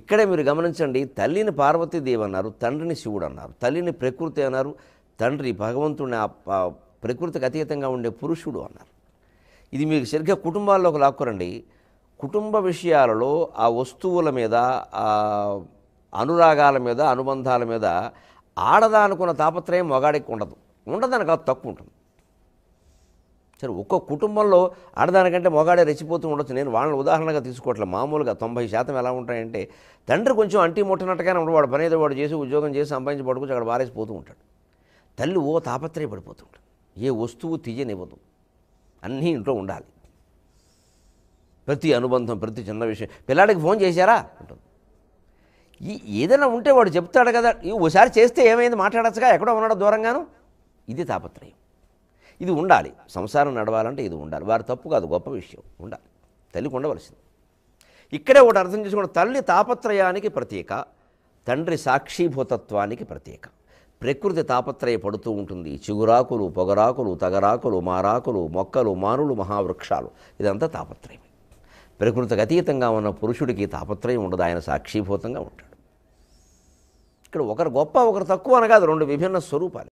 ఇక్కడే మీరు గమనించండి తల్లిని పార్వతీదేవి అన్నారు తండ్రిని శివుడు అన్నారు తల్లిని ప్రకృతి అన్నారు తండ్రి భగవంతుడిని ఆ ప్రకృతికి అతీతంగా ఉండే పురుషుడు అన్నారు ఇది మీరు సరిగ్గా కుటుంబాల్లోకి లాక్కురండి కుటుంబ విషయాలలో ఆ వస్తువుల మీద అనురాగాల మీద అనుబంధాల మీద ఆడదా అనుకున్న తాపత్రయం మగాడికి ఉండదు ఉండదని కాదు తక్కువ ఉంటుంది సరే ఒక్కో కుటుంబంలో ఆడదానికంటే మొగాడే రెచ్చిపోతూ ఉండొచ్చు నేను వాళ్ళని ఉదాహరణగా తీసుకోవట్లే మామూలుగా తొంభై శాతం ఎలా ఉంటాయంటే తండ్రి కొంచెం అంటీ ముట్టనట్టుగానే వాడు పని ఏదో వాడు చేసి ఉద్యోగం చేసి సంపాదించి పడుకొచ్చి అక్కడ వారేసిపోతూ ఉంటాడు తల్లి ఓ తాపత్రయ పడిపోతుంటాడు ఏ వస్తువు తీయనివ్వదు అన్నీ ఇంట్లో ఉండాలి ప్రతి అనుబంధం ప్రతి చిన్న విషయం పిల్లాడికి ఫోన్ చేశారా అంటుంది ఈ ఏదైనా ఉంటే వాడు చెప్తాడు కదా ఓసారి చేస్తే ఏమైంది మాట్లాడచ్చుగా ఎక్కడో ఉన్నాడో దూరంగాను ఇది తాపత్రయం ఇది ఉండాలి సంసారం నడవాలంటే ఇది ఉండాలి వారి తప్పు కాదు గొప్ప విషయం ఉండాలి తల్లికి ఉండవలసింది ఇక్కడే ఒకటి అర్థం చేసుకుంటే తల్లి తాపత్రయానికి ప్రత్యేక తండ్రి సాక్షిభూతత్వానికి ప్రత్యేక ప్రకృతి తాపత్రయ పడుతూ ఉంటుంది చిగురాకులు పొగరాకులు తగరాకులు మారాకులు మొక్కలు మానులు మహావృక్షాలు ఇదంతా తాపత్రయం ప్రకృతికి అతీతంగా ఉన్న పురుషుడికి తాపత్రయం ఉండదు ఆయన సాక్షీభూతంగా ఉంటాడు ఇక్కడ ఒకరు గొప్ప ఒకరు తక్కువ అనగా రెండు విభిన్న స్వరూపాలు